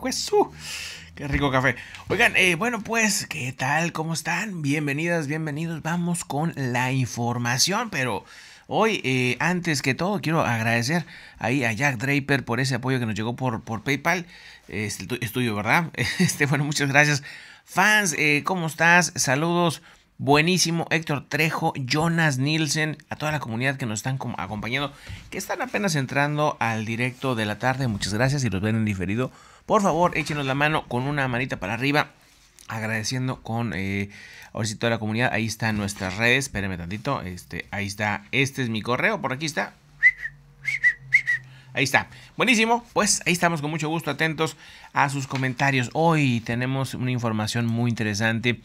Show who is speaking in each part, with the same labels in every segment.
Speaker 1: Jesús. Qué rico café. Oigan, eh, bueno, pues, ¿qué tal? ¿Cómo están? Bienvenidas, bienvenidos. Vamos con la información, pero hoy, eh, antes que todo, quiero agradecer ahí a Jack Draper por ese apoyo que nos llegó por, por PayPal. es, tuyo, ¿verdad? Este, bueno, muchas gracias. Fans, eh, ¿cómo estás? Saludos. Buenísimo, Héctor Trejo, Jonas Nielsen, a toda la comunidad que nos están acompañando, que están apenas entrando al directo de la tarde. Muchas gracias y los ven en diferido. Por favor, échenos la mano con una manita para arriba agradeciendo con eh, ahora toda la comunidad. Ahí están nuestras redes. Espérenme tantito. Este, ahí está. Este es mi correo. Por aquí está. Ahí está. Buenísimo. Pues ahí estamos con mucho gusto atentos a sus comentarios. Hoy tenemos una información muy interesante.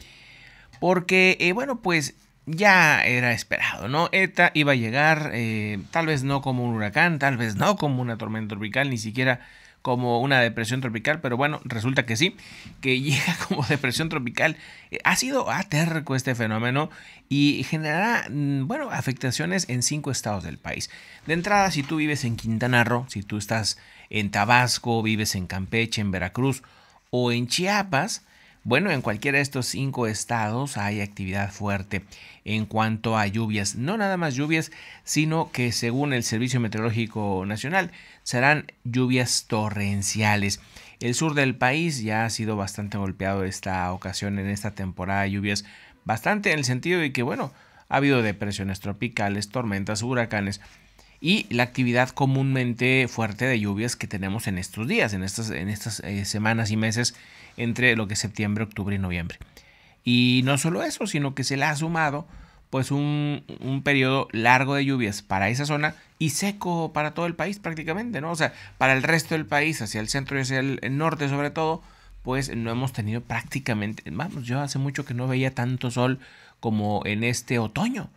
Speaker 1: Porque, eh, bueno, pues ya era esperado, ¿no? ETA iba a llegar, eh, tal vez no como un huracán, tal vez no como una tormenta tropical, ni siquiera como una depresión tropical, pero bueno, resulta que sí, que llega como depresión tropical. Eh, ha sido aterco este fenómeno y generará, mm, bueno, afectaciones en cinco estados del país. De entrada, si tú vives en Quintana Roo, si tú estás en Tabasco, vives en Campeche, en Veracruz o en Chiapas, bueno, en cualquiera de estos cinco estados hay actividad fuerte en cuanto a lluvias. No nada más lluvias, sino que según el Servicio Meteorológico Nacional serán lluvias torrenciales. El sur del país ya ha sido bastante golpeado esta ocasión en esta temporada de lluvias. Bastante en el sentido de que, bueno, ha habido depresiones tropicales, tormentas, huracanes y la actividad comúnmente fuerte de lluvias que tenemos en estos días, en estas, en estas eh, semanas y meses entre lo que es septiembre, octubre y noviembre. Y no solo eso, sino que se le ha sumado pues un, un periodo largo de lluvias para esa zona y seco para todo el país prácticamente, ¿no? O sea, para el resto del país, hacia el centro y hacia el norte sobre todo, pues no hemos tenido prácticamente, vamos, yo hace mucho que no veía tanto sol como en este otoño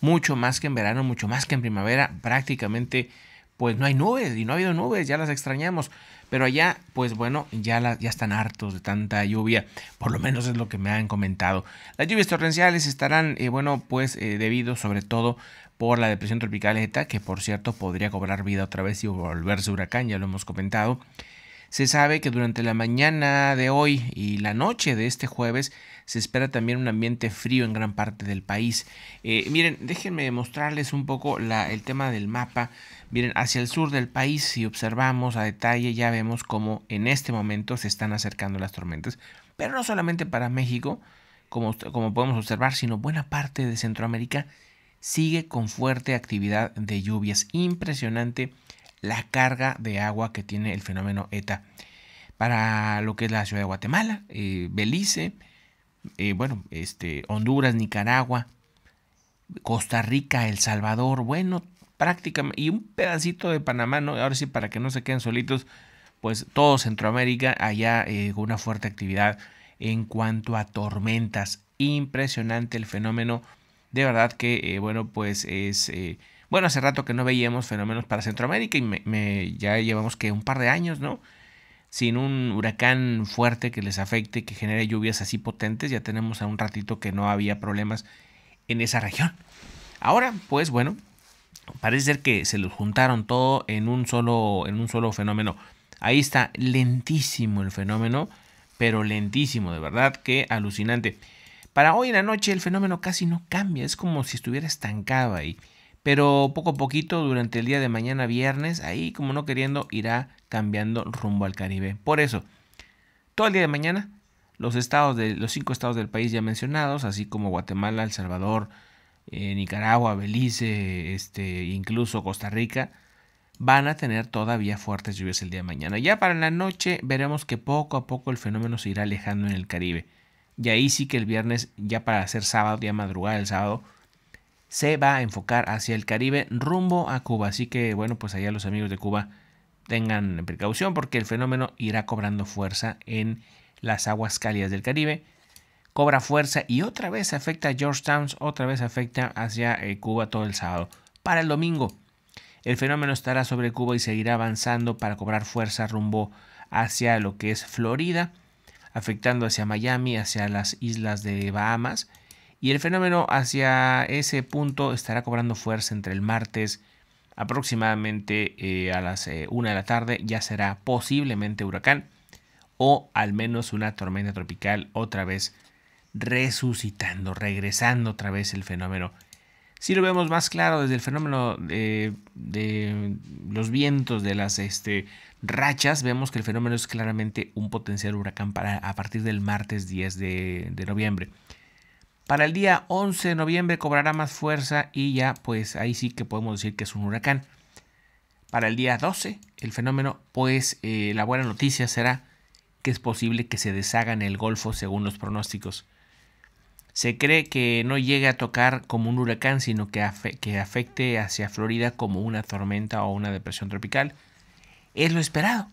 Speaker 1: mucho más que en verano, mucho más que en primavera, prácticamente pues no hay nubes y no ha habido nubes, ya las extrañamos. Pero allá, pues bueno, ya, las ya están hartos de tanta lluvia, por lo menos es lo que me han comentado. Las lluvias torrenciales estarán, eh, bueno, pues eh, debido sobre todo por la depresión tropical ETA, que por cierto podría cobrar vida otra vez y volverse huracán, ya lo hemos comentado. Se sabe que durante la mañana de hoy y la noche de este jueves se espera también un ambiente frío en gran parte del país. Eh, miren, déjenme mostrarles un poco la, el tema del mapa. Miren, hacia el sur del país, si observamos a detalle, ya vemos cómo en este momento se están acercando las tormentas. Pero no solamente para México, como, como podemos observar, sino buena parte de Centroamérica sigue con fuerte actividad de lluvias. Impresionante la carga de agua que tiene el fenómeno ETA para lo que es la ciudad de Guatemala, eh, Belice, eh, bueno, este, Honduras, Nicaragua, Costa Rica, El Salvador, bueno, prácticamente, y un pedacito de Panamá, ¿no? Ahora sí, para que no se queden solitos, pues todo Centroamérica, allá eh, una fuerte actividad en cuanto a tormentas. Impresionante el fenómeno, de verdad que, bueno, pues es bueno, hace rato que no veíamos fenómenos para Centroamérica y me, ya llevamos que un par de años, ¿no? Sin un huracán fuerte que les afecte, que genere lluvias así potentes, ya tenemos a un ratito que no había problemas en esa región. Ahora, pues bueno, parece ser que se los juntaron todo en un solo, en un solo fenómeno. Ahí está, lentísimo el fenómeno, pero lentísimo, de verdad, que alucinante. Para hoy en la noche el fenómeno casi no cambia, es como si estuviera estancado ahí pero poco a poquito durante el día de mañana viernes, ahí como no queriendo, irá cambiando rumbo al Caribe. Por eso, todo el día de mañana, los, estados de, los cinco estados del país ya mencionados, así como Guatemala, El Salvador, eh, Nicaragua, Belice, este, incluso Costa Rica, van a tener todavía fuertes lluvias el día de mañana. Ya para la noche veremos que poco a poco el fenómeno se irá alejando en el Caribe. Y ahí sí que el viernes, ya para hacer sábado, ya madrugada el sábado, se va a enfocar hacia el Caribe rumbo a Cuba. Así que bueno, pues allá los amigos de Cuba tengan precaución porque el fenómeno irá cobrando fuerza en las aguas cálidas del Caribe. Cobra fuerza y otra vez afecta a Georgetown, otra vez afecta hacia eh, Cuba todo el sábado. Para el domingo, el fenómeno estará sobre Cuba y seguirá avanzando para cobrar fuerza rumbo hacia lo que es Florida, afectando hacia Miami, hacia las islas de Bahamas y el fenómeno hacia ese punto estará cobrando fuerza entre el martes aproximadamente eh, a las 1 eh, de la tarde ya será posiblemente huracán o al menos una tormenta tropical otra vez resucitando, regresando otra vez el fenómeno. Si lo vemos más claro desde el fenómeno de, los vientos, de las este, rachas, vemos que el fenómeno es claramente un potencial huracán para, a partir del martes 10 de noviembre. Para el día 11 de noviembre cobrará más fuerza y ya pues ahí sí que podemos decir que es un huracán. Para el día 12 el fenómeno pues eh, la buena noticia será que es posible que se deshaga en el Golfo según los pronósticos. Se cree que no llegue a tocar como un huracán sino que, que afecte hacia Florida como una tormenta o una depresión tropical. Es lo esperado.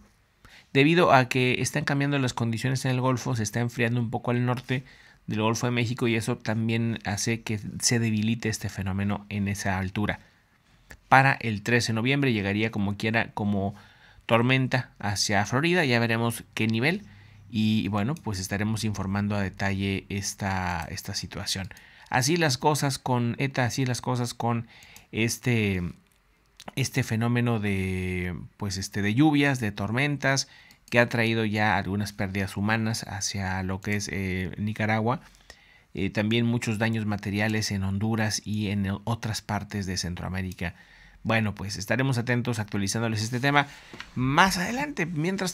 Speaker 1: Debido a que están cambiando las condiciones en el Golfo, se está enfriando un poco al norte del Golfo de México y eso también hace que se debilite este fenómeno en esa altura. Para el 13 de noviembre llegaría como quiera como tormenta hacia Florida, ya veremos qué nivel y bueno, pues estaremos informando a detalle esta, esta situación. Así las cosas con ETA, así las cosas con este, este fenómeno de, pues este, de lluvias, de tormentas ha traído ya algunas pérdidas humanas hacia lo que es eh, Nicaragua, eh, también muchos daños materiales en Honduras y en otras partes de Centroamérica. Bueno, pues estaremos atentos actualizándoles este tema más adelante. Mientras